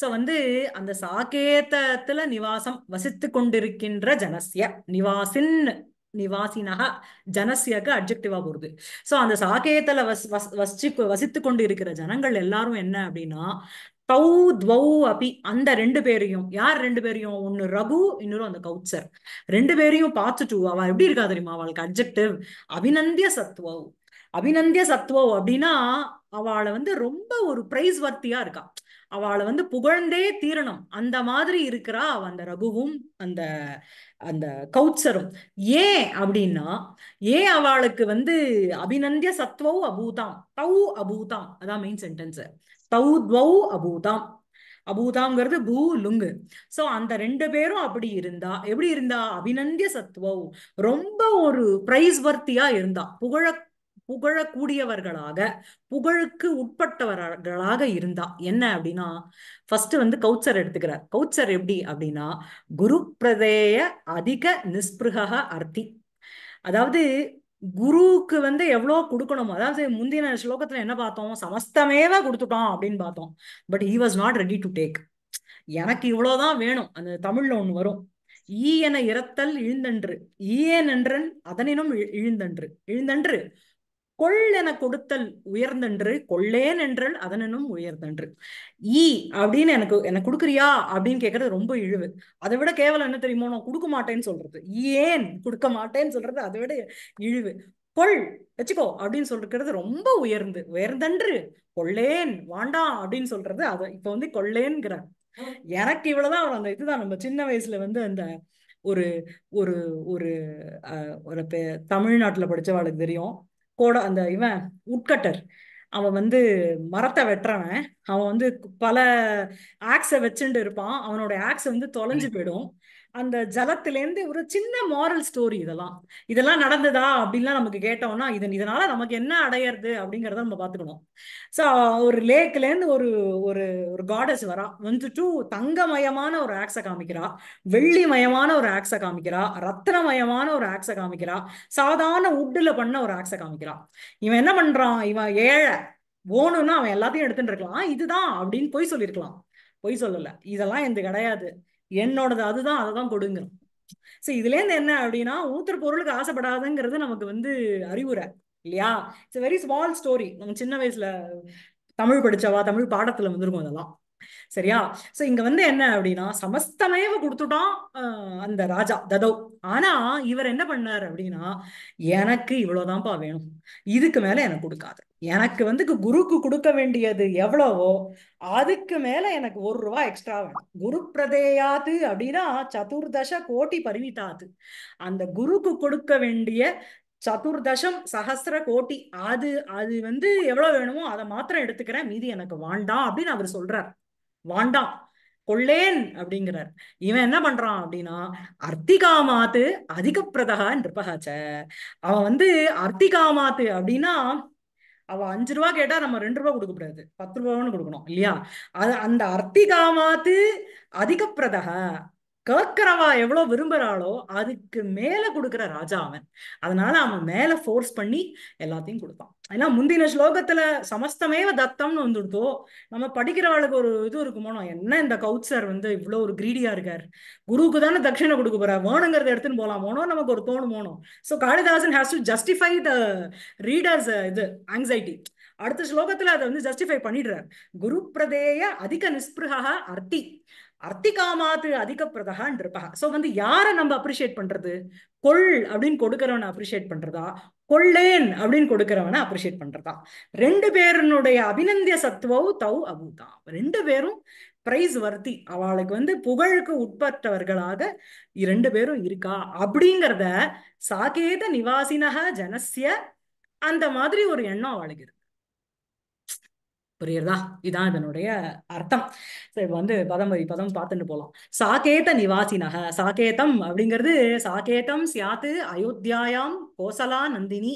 ஸோ வந்து அந்த சாகேதத்துல நிவாசம் வசித்து கொண்டிருக்கின்ற ஜனசிய நிவாசின் நிவாசினக ஜனசியக்கு அப்ஜெக்டிவா போகுது ஸோ அந்த சாகேயத்தில் வசி வசிச்சு வசித்து கொண்டு இருக்கிற ஜனங்கள் எல்லாரும் என்ன அப்படின்னா தௌ துவௌ அபி அந்த ரெண்டு பேரையும் யார் ரெண்டு பேரையும் ஒன்னு ரகு இன்னொரு அந்த கௌச்சர் ரெண்டு பேரையும் பார்த்துட்டு அவ எப்படி இருக்கா தெரியுமா அவளுக்கு அப்ஜெக்டிவ் அபிநந்திய சத்வவ் அபிநந்திய சத்வவ் அப்படின்னா அவளை வந்து ரொம்ப ஒரு பிரைஸ் வர்த்தியா இருக்கா அவளை வந்து புகழ்ந்தே தீரணும் அந்த மாதிரி இருக்கிறா அவ அந்த ரகுவும் அந்த அந்த கௌச்சரும் ஏன் அப்படின்னா ஏன் அவளுக்கு வந்து அபிநந்திய சத்வோ அபூதாம் தௌ அபூதாம் அதான் மெயின் சென்டென்ஸ் தௌ துவௌ அபூதாம் அபூதாங்கிறது பூ லுங்கு சோ அந்த ரெண்டு பேரும் அப்படி இருந்தா எப்படி இருந்தா அபிநந்திய சத்வௌ ரொம்ப ஒரு பிரைஸ் வர்த்தியா இருந்தா புகழ புகழக்கூடியவர்களாக புகழுக்கு உட்பட்டவர்களாக இருந்தா என்ன அப்படின்னா ஃபர்ஸ்ட் வந்து கௌச்சர் எடுத்துக்கிறார் கௌச்சர் எப்படி அப்படின்னா குரு பிரதேய அதிக நிஸ்பிருக அர்த்தி அதாவது குருவுக்கு வந்து எவ்வளோ கொடுக்கணுமோ அதாவது முந்தின ஸ்லோகத்துல என்ன பார்த்தோம் சமஸ்தமேவ கொடுத்துட்டோம் அப்படின்னு பார்த்தோம் but he was not ready to take எனக்கு இவ்வளோதான் வேணும் அந்த தமிழ்ல ஒன்று வரும் ஈ என இறத்தல் இழுந்தன்று ஈயே நன்றன் அதனினும் இழுந்தன்று இழுந்தன்று கொள்ளென கொடுத்தல் உயர்ந்தன்று கொள்ளேன் என்றல் அதனும் உயர்ந்தன்று ஈ அப்படின்னு எனக்கு என்ன கொடுக்குறியா அப்படின்னு கேட்கறது ரொம்ப இழுவு அதை விட கேவலம் என்ன தெரியுமோ நான் கொடுக்க மாட்டேன்னு சொல்றது ஏன் கொடுக்க மாட்டேன்னு சொல்றது அதை விட இழிவு கொள் வச்சுக்கோ அப்படின்னு சொல்றது ரொம்ப உயர்ந்து உயர்ந்தன்று கொள்ளேன் வாண்டாம் அப்படின்னு சொல்றது அதை இப்ப வந்து கொள்ளேன்கிற எனக்கு இவ்வளவுதான் அவர் அந்த இதுதான் நம்ம சின்ன வயசுல வந்து அந்த ஒரு ஒரு ஒரு ஒரு தமிழ்நாட்டுல படிச்சவாளுக்கு தெரியும் கோட அந்த இவன் உட்கட்டர் அவன் வந்து மரத்தை வெட்டுறவன் அவன் வந்து பல ஆக்ஸை வச்சுட்டு இருப்பான் அவனோட ஆக்ஸ் வந்து தொலைஞ்சு போயிடும் அந்த ஜலத்திலேருந்து ஒரு சின்ன மாரல் ஸ்டோரி இதெல்லாம் இதெல்லாம் நடந்ததா அப்படின்லாம் நமக்கு கேட்டோம்னா இதன் இதனால நமக்கு என்ன அடையிறது அப்படிங்கிறத நம்ம பார்த்துக்கணும் ஸோ ஒரு லேக்லேருந்து ஒரு ஒரு ஒரு காடஸ் வரா வந்துட்டு தங்கமயமான ஒரு ஆக்ஸை காமிக்கிறா வெள்ளிமயமான ஒரு ஆக்ஸை காமிக்கிறா ரத்னமயமான ஒரு ஆக்ஸை காமிக்கிறா சாதாரண உட்டில் பண்ண ஒரு ஆக்ஸை காமிக்கிறா இவன் என்ன பண்றான் இவன் ஏழை ஓணும்னா அவன் எல்லாத்தையும் எடுத்துட்டு இருக்கலாம் இதுதான் அப்படின்னு போய் சொல்லியிருக்கலாம் பொய் சொல்லலை இதெல்லாம் எந்த கிடையாது என்னோடது அதுதான் அதை தான் கொடுங்கிறோம் இதுல இருந்து என்ன அப்படின்னா ஊத்துற பொருளுக்கு ஆசைப்படாதுங்கிறது நமக்கு வந்து அறிவுரை இல்லையா இட்ஸ் வெரி ஸ்மால் ஸ்டோரி நம்ம சின்ன வயசுல தமிழ் படிச்சவா தமிழ் பாடத்துல வந்திருக்கும் அதெல்லாம் சரியா சோ இங்க வந்து என்ன அப்படின்னா சமஸ்தமேவ கொடுத்துட்டான் அந்த ராஜா ததவ் ஆனா இவர் என்ன பண்ணார் அப்படின்னா எனக்கு இவ்வளவுதான்ப்பா வேணும் இதுக்கு மேல எனக்கு கொடுக்காது எனக்கு வந்து குருக்கு கொடுக்க வேண்டியது எவ்வளவோ அதுக்கு மேல எனக்கு ஒரு ரூபா எக்ஸ்ட்ரா வேணும் குரு பிரதேயாது அப்படின்னா சதுர்தச கோட்டி பரிமிட்டாது அந்த குருக்கு கொடுக்க வேண்டிய சதுர்தசம் சஹசிர கோட்டி அது அது வந்து எவ்வளவு வேணுமோ அதை மாத்திரம் எடுத்துக்கிறேன் மீதி எனக்கு வாண்டாம் அப்படின்னு அவர் சொல்றார் வாண்டான் கொள்ளேன் அப்படிங்கிறார் இவன் என்ன பண்றான் அப்படின்னா அர்த்திகாமாத்து அதிகப்பிரதகா நிற்பகாச்ச அவன் வந்து அர்த்திகாமாத்து அப்படின்னா அவ அஞ்சு ரூபா கேட்டா நம்ம ரெண்டு ரூபா கொடுக்க கூடாது பத்து ரூபான்னு கொடுக்கணும் இல்லையா அது அந்த அர்த்திகாமாத்து அதிகப்பிரதக கேட்கிறவா எவ்வளவு விரும்புறாளோ அதுக்கு மேல கொடுக்குற ராஜா அவன் அதனால அவன் மேல ஃபோர்ஸ் பண்ணி எல்லாத்தையும் கொடுப்பான் ஏன்னா முந்தின ஸ்லோகத்துல சமஸ்தமேவ தத்தம்னு வந்துடுதோ நம்ம படிக்கிறவளுக்கு ஒரு இது இருக்குமோ என்ன இந்த கவுத் சார் வந்து இவ்வளவு ஒரு கிரீடியா இருக்கார் குருவுக்கு தானே தட்சிணை கொடுக்க போறா வேணுங்கிறத எடுத்துன்னு போலாம் போனோம் நமக்கு ஒரு தோணும் போனோம் ஸோ காளிதாசன் has to justify the readers இது ஆங்ஸைட்டி அடுத்த ஸ்லோகத்துல அதை வந்து ஜஸ்டிஃபை பண்ணிடுறார் குரு பிரதேய அதிக நிஸ்பிருகா அர்த்தி அர்த்திகாமாத்து பிரதகான் இருப்பா சோ வந்து யாரை நம்ம அப்ரிஷியேட் பண்றது கொள் அப்படின்னு கொடுக்கறவனை அப்ரிஷியேட் பண்றதா கொள்ளேன் அப்படின்னு கொடுக்கறவனை அப்ரிஷியேட் பண்றதா ரெண்டு பேருனுடைய அபிநந்திய சத்துவோ தௌ அபூதா ரெண்டு பேரும் பிரைஸ் வர்த்தி அவளுக்கு வந்து புகழுக்கு உட்பட்டவர்களாக இரண்டு பேரும் இருக்கா அப்படிங்கிறத சாகேத நிவாசினக ஜனசிய அந்த மாதிரி ஒரு எண்ணம் அவளுக்கு புரியுறதா இதான் இதனுடைய அர்த்தம் சரி வந்து பதம் வரி பதம் பார்த்துட்டு போகலாம் சாகேத நிவாசினக சாகேதம் அப்படிங்கிறது சாகேதம் சியாத்து அயோத்தியாயாம் கோசலா நந்தினி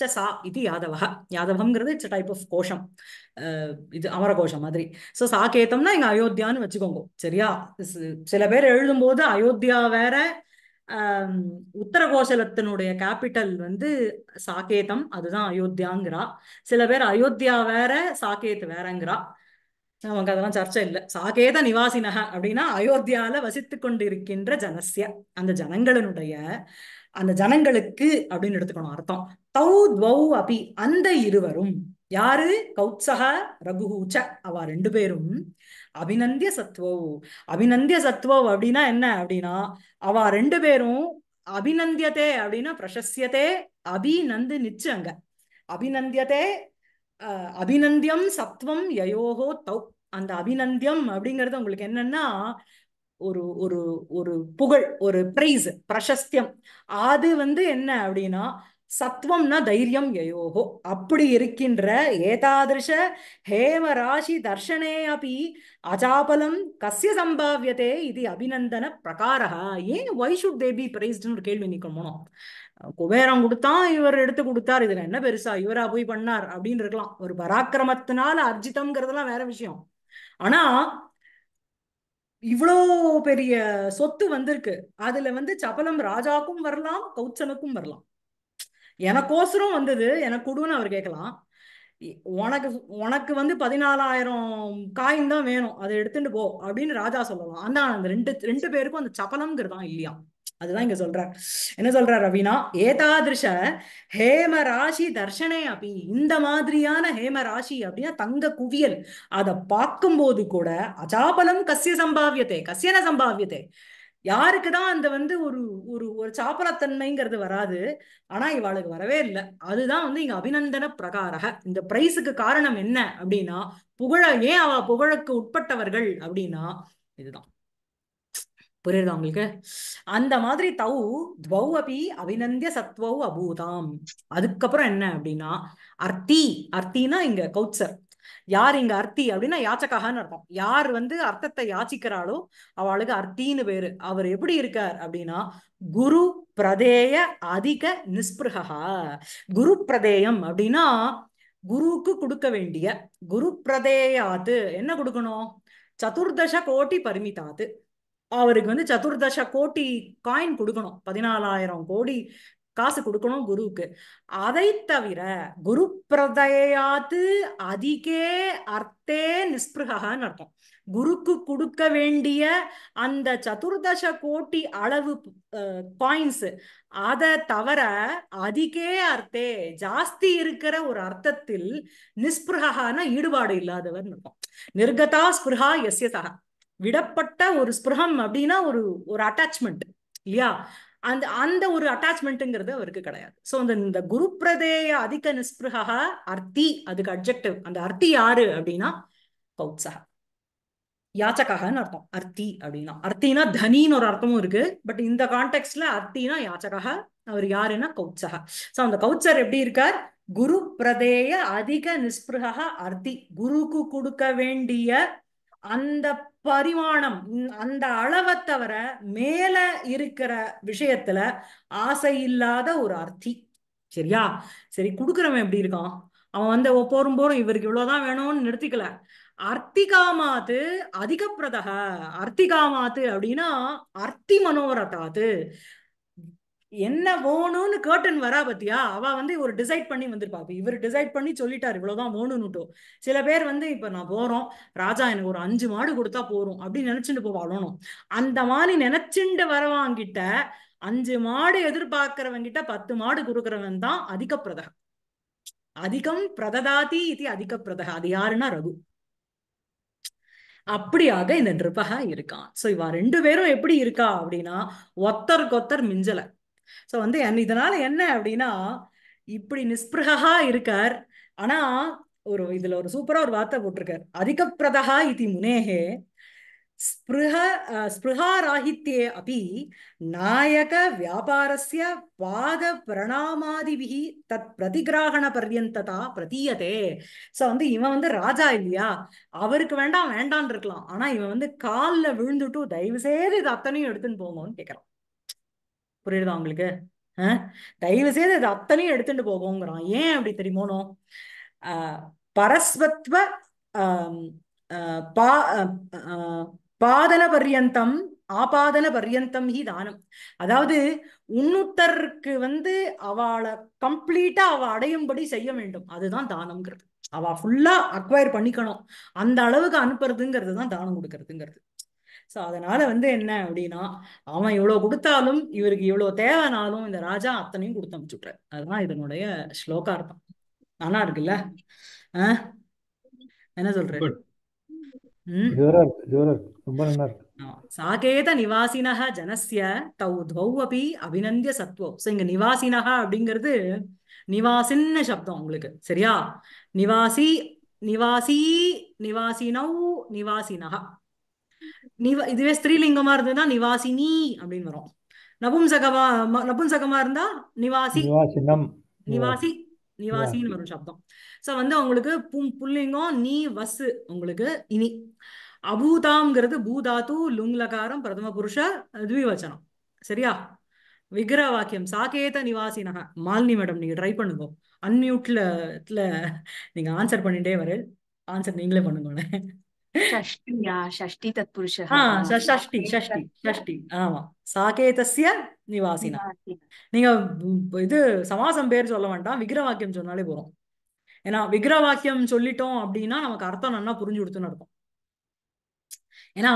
ச சா இது யாதவ யாதவங்கிறது இட்ஸ் டைப் ஆஃப் கோஷம் இது அமர கோஷம் மாதிரி ஸோ சாக்கேத்தம்னா இங்கே அயோத்தியான்னு வச்சுக்கோங்க சரியா சில பேர் எழுதும்போது அயோத்தியா வேற உத்தரகோசலத்தினுடைய கேபிட்டல் வந்து சாகேதம் அதுதான் அயோத்தியாங்கிறா சில பேர் அயோத்தியா வேற சாகேத் வேறங்கிறா நமக்கு அதெல்லாம் சர்ச்சை இல்லை சாகேத நிவாசினக அப்படின்னா அயோத்தியால வசித்து கொண்டிருக்கின்ற ஜனசிய அந்த ஜனங்களினுடைய அந்த ஜனங்களுக்கு அப்படின்னு எடுத்துக்கணும் அர்த்தம் தௌ துவௌ அபி அந்த இருவரும் யாரு கௌத்சக ரகுஹூச்ச அவ ரெண்டு பேரும் அபிநந்திய சத்வோ அபிநந்திய சத்வோ அப்படின்னா என்ன அப்படின்னா அவ ரெண்டு பேரும் அபிநந்தியதே அப்படின்னா பிரசஸ்யதே அபிநந்து நிச்சங்க அபிநந்தியதே அபிநந்தியம் சத்வம் யயோகோ தௌ அந்த அபிநந்தியம் அப்படிங்கிறது உங்களுக்கு என்னன்னா ஒரு ஒரு ஒரு புகழ் ஒரு பிரைஸ் பிரசஸ்தியம் அது வந்து என்ன அப்படின்னா சத்வம்னா தைரியம் யயோகோ அப்படி இருக்கின்ற ஏதாதிருஷ ஹேம ராசி தர்ஷனே அப்படி அஜாபலம் கசிய சம்பாவியதே இது அபிநந்தன பிரகாரா ஏன் வை ஷுட் தே பி பிரைஸ்டுன்னு ஒரு கேள்வி போனோம் குபேரம் கொடுத்தான் இவர் எடுத்து கொடுத்தார் இதுல என்ன பெருசா இவரா போய் பண்ணார் அப்படின்னு இருக்கலாம் ஒரு பராக்கிரமத்தினால அர்ஜிதம்ங்கிறதுலாம் வேற விஷயம் ஆனா இவ்வளோ பெரிய சொத்து வந்திருக்கு அதுல வந்து சபலம் ராஜாக்கும் வரலாம் கௌச்சனுக்கும் வரலாம் எனக்கோசரம் வந்தது எனக்கு கொடுன்னு அவர் கேட்கலாம் உனக்கு உனக்கு வந்து பதினாலாயிரம் காயின் தான் வேணும் அதை எடுத்துட்டு போ அப்படின்னு ராஜா சொல்லலாம் அந்த அந்த ரெண்டு ரெண்டு பேருக்கும் அந்த சபலம்ங்கிறது இல்லையா அதுதான் இங்க சொல்றார் என்ன சொல்றார் அப்படின்னா ஏதாதிருஷ ஹேம ராசி தர்ஷனே அப்படி இந்த மாதிரியான ஹேம ராசி அப்படின்னா தங்க குவியல் அதை பார்க்கும் போது கூட அஜாபலம் கசிய சம்பாவியத்தை கசியன சம்பாவியத்தை யாருக்குதான் அந்த வந்து ஒரு ஒரு ஒரு சாப்பலத்தன்மைங்கிறது வராது ஆனா இவாளுக்கு வரவே இல்லை அதுதான் வந்து இங்க அபிநந்தன பிரகாரக இந்த பிரைஸுக்கு காரணம் என்ன அப்படின்னா புகழ ஏன் அவ புகழுக்கு உட்பட்டவர்கள் அப்படின்னா இதுதான் புரியுதா உங்களுக்கு அந்த மாதிரி தௌ துவௌ அபி அபிநந்திய சத்வௌ அபூதாம் அதுக்கப்புறம் என்ன அப்படின்னா அர்த்தி அர்த்தினா இங்க கௌச்சர் யார் இங்க அர்த்தி அப்படின்னா யாச்சகான்னு அர்த்தம் யார் வந்து அர்த்தத்தை யாச்சிக்கிறாளோ அவளுக்கு அர்த்தின்னு பேரு அவர் எப்படி இருக்கார் அப்படின்னா குரு பிரதேய அதிக நிஸ்பிருகா குரு பிரதேயம் அப்படின்னா குருவுக்கு கொடுக்க வேண்டிய குரு பிரதேயாத்து என்ன கொடுக்கணும் சதுர்தச கோட்டி பரிமிதாத்து அவருக்கு வந்து சதுர்தச கோட்டி காயின் கொடுக்கணும் பதினாலாயிரம் கோடி காசு கொடுக்கணும் குருவுக்கு அதை தவிர குரு பிரதையாது அதிகே அர்த்தே நிஸ்பிருகான்னு அர்த்தம் குருக்கு கொடுக்க வேண்டிய அந்த சதுர்தச கோட்டி அளவு பாயிண்ட்ஸ் அதை தவிர அதிகே அர்த்தே ஜாஸ்தி இருக்கிற ஒரு அர்த்தத்தில் நிஸ்பிருகான ஈடுபாடு இல்லாதவர் இருக்கும் நிர்கதா ஸ்பிருகா எஸ்யதா விடப்பட்ட ஒரு ஸ்பிருகம் அப்படின்னா ஒரு ஒரு அட்டாச்மெண்ட் இல்லையா அந்த அந்த ஒரு அட்டாச்மெண்ட்டுங்கிறது அவருக்கு கிடையாது ஸோ அந்த இந்த குரு பிரதேய அதிக நிஸ்பிருகா அர்த்தி அதுக்கு அப்ஜெக்டிவ் அந்த அர்த்தி யாரு அப்படின்னா கௌத்சகா யாச்சகான்னு அர்த்தம் அர்த்தி அப்படின்னா அர்த்தினா தனின்னு ஒரு அர்த்தமும் இருக்கு பட் இந்த கான்டெக்ட்ல அர்த்தினா யாச்சக அவர் யாருன்னா கௌச்சகா ஸோ அந்த கௌச்சர் எப்படி இருக்கார் குரு பிரதேய அதிக நிஸ்பிருகா அர்த்தி குருக்கு கொடுக்க வேண்டிய அந்த பரிமாணம் அந்த அளவை தவிர மேல இருக்கிற விஷயத்துல ஆசை இல்லாத ஒரு அர்த்தி சரியா சரி குடுக்கறவன் எப்படி இருக்கான் அவன் வந்து போரும் போரும் இவருக்கு இவ்வளவுதான் வேணும்னு நிறுத்திக்கல அர்த்திகாமாத்து அதிக பிரதக அர்த்திகாமாத்து அப்படின்னா அர்த்தி மனோரதாத்து என்ன வேணும்னு கேர்டன் வரா பத்தியா அவ வந்து ஒரு டிசைட் பண்ணி வந்திருப்பா இவர் டிசைட் பண்ணி சொல்லிட்டாரு இவ்வளவுதான் வேணும்னுட்டோ சில பேர் வந்து இப்ப நான் போறோம் ராஜா எனக்கு ஒரு அஞ்சு மாடு கொடுத்தா போறோம் அப்படின்னு நினைச்சுட்டு போவாளோனும் அந்த மாதிரி நினைச்சுண்டு வரவாங்கிட்ட அஞ்சு மாடு கிட்ட பத்து மாடு கொடுக்கறவன் தான் அதிக பிரதகம் அதிகம் பிரததாதி இது அதிக பிரதக அது யாருன்னா ரகு அப்படியாக இந்த நிருபக இருக்கான் சோ இவா ரெண்டு பேரும் எப்படி இருக்கா அப்படின்னா ஒத்தருக்கு ஒத்தர் மிஞ்சலை ஸோ வந்து என் இதனால என்ன அப்படின்னா இப்படி நிஸ்பிருகா இருக்கார் ஆனா ஒரு இதுல ஒரு சூப்பரா ஒரு வார்த்தை போட்டிருக்கார் அதிகப்பிரதா இது முனேகே ஸ்பிருஹா ராஹித்யே அப்பி நாயக வியாபாரஸ்ய பாத பிரணாமாதிபிகி தத் பிரதிகிராகண பர்யந்ததா பிரதீயதே ஸோ வந்து இவன் வந்து ராஜா இல்லையா அவருக்கு வேண்டாம் வேண்டான் இருக்கலாம் ஆனா இவன் வந்து காலில் விழுந்துட்டு தயவு செய்து இது அத்தனையும் எடுத்துன்னு போங்கன்னு கேட்கறான் புரியுதா உங்களுக்கு தயவு செய்து அது அத்தனையும் எடுத்துட்டு போகோங்கிறான் ஏன் அப்படி தெரியுமோனோ பரஸ்வத்வ பா பாதன பர்யந்தம் ஆபாதன பர்யந்தம் ஹி தானம் அதாவது உன்னுத்தருக்கு வந்து அவளை கம்ப்ளீட்டா அவ அடையும்படி செய்ய வேண்டும் அதுதான் தானம்ங்கிறது அவ ஃபுல்லா அக்வயர் பண்ணிக்கணும் அந்த அளவுக்கு அனுப்புறதுங்கிறது தான் தானம் கொடுக்கறதுங்கிறது ஸோ அதனால வந்து என்ன அப்படின்னா அவன் இவ்வளோ கொடுத்தாலும் இவருக்கு இவ்வளோ தேவைனாலும் இந்த ராஜா அத்தனையும் கொடுத்து அனுப்பிச்சுட்ற அதுதான் இதனுடைய ஸ்லோகா இருப்பான் நானா இருக்குல்ல என்ன சொல்றேன் சாகேத நிவாசினக ஜனசிய தௌ துவௌ அப்படி அபிநந்திய சத்வோ சோ இங்க நிவாசினக அப்படிங்கிறது நிவாசின்னு சப்தம் உங்களுக்கு சரியா நிவாசி நிவாசி நிவாசினௌ நிவாசினகா இதுவே ஸ்திரீலிங்கமா இருந்ததுன்னா நிவாசினி அப்படின்னு வரும் நபும்சகமா நபும்சகமா இருந்தா நிவாசி நிவாசி நிவாசின்னு வரும் சப்தம் சோ வந்து அவங்களுக்கு பும் புல்லிங்கம் நீ வசு உங்களுக்கு இனி அபூதாம்ங்கிறது பூதாத்து லுங்லகாரம் பிரதம புருஷ துவிவச்சனம் சரியா விக்கிர வாக்கியம் சாகேத நக மாலினி மேடம் நீங்க ட்ரை பண்ணுங்க அன்மியூட்ல நீங்க ஆன்சர் பண்ணிட்டே வரேன் ஆன்சர் நீங்களே பண்ணுங்க ஆமா சாகேதஸ்ய நிவாசினா நீங்க இது சமாசம் பேர் சொல்ல வேண்டாம் விக்கிரவாக்கியம் சொன்னாலே போறோம் ஏன்னா விக்கிரவாக்கியம் சொல்லிட்டோம் அப்படின்னா நமக்கு அர்த்தம் நல்லா புரிஞ்சு கொடுத்துன்னு இருக்கும் ஏன்னா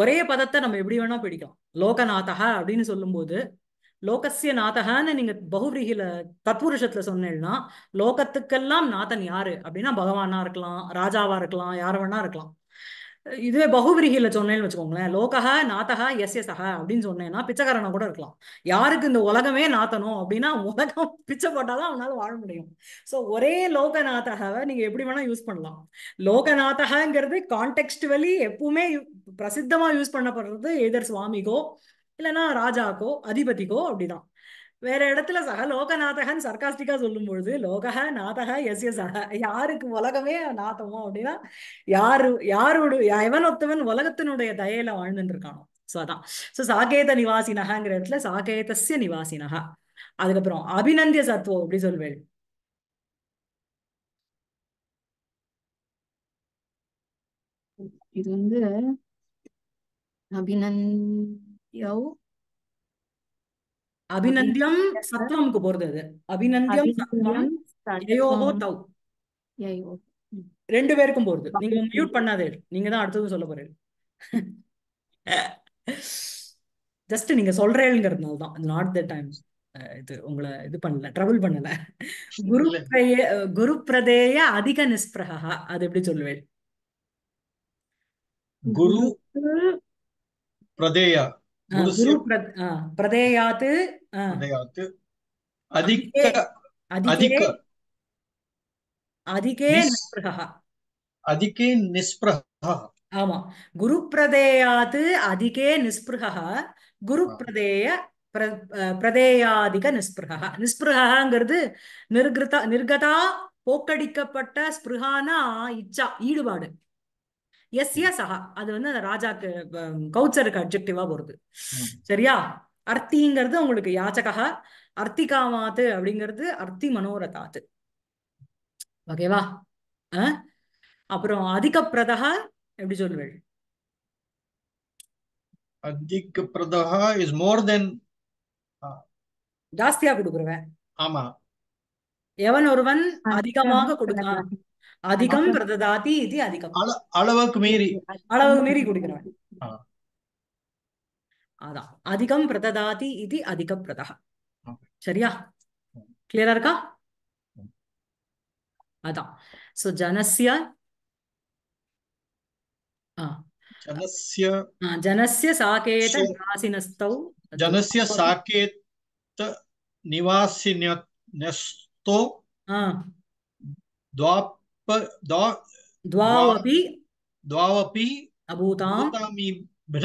ஒரே பதத்தை நம்ம எப்படி வேணா பிடிக்கலாம் லோகநாதக அப்படின்னு சொல்லும் போது லோகசிய நாதகன்னு நீங்க பகுபிரிகில தத்புருஷத்துல சொன்னீங்கன்னா லோகத்துக்கெல்லாம் நாதன் யாரு அப்படின்னா பகவானா இருக்கலாம் ராஜாவா இருக்கலாம் யார வேணா இருக்கலாம் இதுவே பகுவிரிகில சொன்னேன்னு வச்சுக்கோங்களேன் லோகஹா நாத்தகா எஸ் எஸ் அஹா அப்படின்னு சொன்னேன்னா பிச்சைக்காரனா கூட இருக்கலாம் யாருக்கு இந்த உலகமே நாத்தணும் அப்படின்னா உலகம் பிச்சை போட்டாதான் அவனால வாழ முடியும் ஸோ ஒரே லோகநாதகாவை நீங்க எப்படி வேணா யூஸ் பண்ணலாம் கான்டெக்ட் வழி எப்பவுமே பிரசித்தமா யூஸ் பண்ணப்படுறது எதர் சுவாமிக்கோ இல்லைன்னா ராஜாக்கோ அதிபதிக்கோ அப்படிதான் வேற இடத்துல சக லோகநாதகன் சர்காஸ்டிக்கா சொல்லும் பொழுது லோகஹ நாதக எஸ் எஸ் அக யாருக்கு உலகமே நாதமோ அப்படின்னா யாரு யாரோடு எவன் ஒத்தவன் உலகத்தினுடைய தயையில வாழ்ந்துட்டு இருக்கானோ சோ அதான் சோ சாகேத நிவாசினகங்கிற இடத்துல சாகேதசிய நிவாசினகா அதுக்கப்புறம் அபிநந்திய சத்துவம் அப்படி சொல்வேள் இது வந்து அபிநந்தியோ அபிநந்தியம் சத்வம்க்கு போறது அது அபிநந்தியம் சத்வம் தௌ தவ் ரெண்டு பேருக்கும் போறது நீங்க மியூட் பண்ணாதே நீங்க தான் அடுத்தது சொல்ல போறீங்க ஜஸ்ட் நீங்க சொல்றேங்கிறதுனால தான் நாட் த டைம் இது உங்களை இது பண்ணல ட்ரபிள் பண்ணல குரு குரு பிரதேய அதிக நிஸ்பிரகா அது எப்படி சொல்லுவேன் குரு பிரதேயா குரு பிரதேயாத்து అన్నయ్యవత్ అధిక అధిక అధికే నిస్పృహ అధికే నిస్పృహ ఆమా గురుప్రదేయాత్ பிரதேயாதிக நிஸ்பிருகா நிஸ்பிருகாங்கிறது நிர்கிருதா நிர்கதா போக்கடிக்கப்பட்ட ஸ்பிருகானா இச்சா ஈடுபாடு எஸ் எஸ் சஹா அது வந்து அந்த ராஜாக்கு கவுச்சருக்கு அப்ஜெக்டிவா வருது சரியா அர்த்திங்கிறது அவங்களுக்கு யாச்சகா அர்த்திகாமாத்து அப்படிங்கிறது அர்த்தி மனோரதாத்து ஓகேவா அப்புறம் பிரதகா எப்படி சொல்லுவேள் அதிக பிரதா இஸ் மோர் தென் ஜாஸ்தியா கொடுக்குறவன் ஆமா எவன் ஒருவன் அதிகமாக கொடுக்கிறான் அதிகம் பிரததாதி இது அதிகம் அளவுக்கு மீறி அளவுக்கு மீறி கொடுக்கிறவன் अधिकं प्रददाति इति अधिकप्रदः சரியா கிளியரா இருக்கா அதான் சோ ஜனசிய ஜனசிய சாகேத நிவாசினஸ்தௌ ஜனசிய சாகேத நிவாசினஸ்தோ द्वाप द्वा द्वावपि द्वावपि अभूतामिभ्न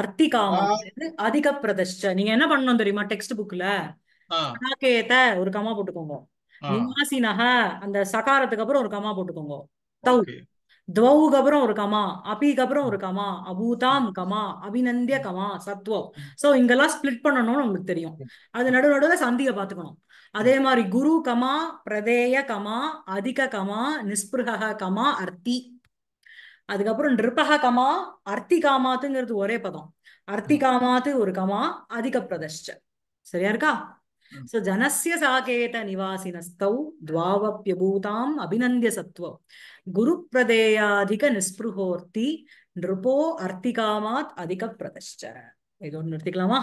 அர்த்திகா அதிக பிரதஷ்ட நீங்க என்ன பண்ணணும் தெரியுமா டெக்ஸ்ட் புக்ல கேத்த ஒரு கமா போட்டுக்கோங்க நிவாசினக அந்த சகாரத்துக்கு அப்புறம் ஒரு கமா போட்டுக்கோங்க தௌ துவவுக்கு அப்புறம் ஒரு கமா அபிக்கு அப்புறம் ஒரு கமா அபூதாம் கமா அபிநந்திய கமா சத்வம் சோ இங்கெல்லாம் ஸ்பிளிட் பண்ணணும்னு உங்களுக்கு தெரியும் அது நடு நடுவில் சந்திய பாத்துக்கணும் அதே மாதிரி குரு கமா பிரதேய கமா அதிக கமா நிஸ்பிருக கமா அர்த்தி அதுக்கப்புறம் நிருபக கமா அர்த்தி காமாத்துங்கிறது ஒரே பதம் அர்த்தி காமாத்து ஒரு கமா அதிக பிரதஷ்ட சரியா இருக்கா சோ ஜனசிய சாகேத நிவாசினஸ்தௌ துவாவப்பியபூதாம் அபிநந்திய சத்வ குரு பிரதேயாதிக நிஸ்பிருகோர்த்தி நிருபோ அர்த்திகாமாத் அதிக பிரதஷ்ட இதோடு நிறுத்திக்கலாமா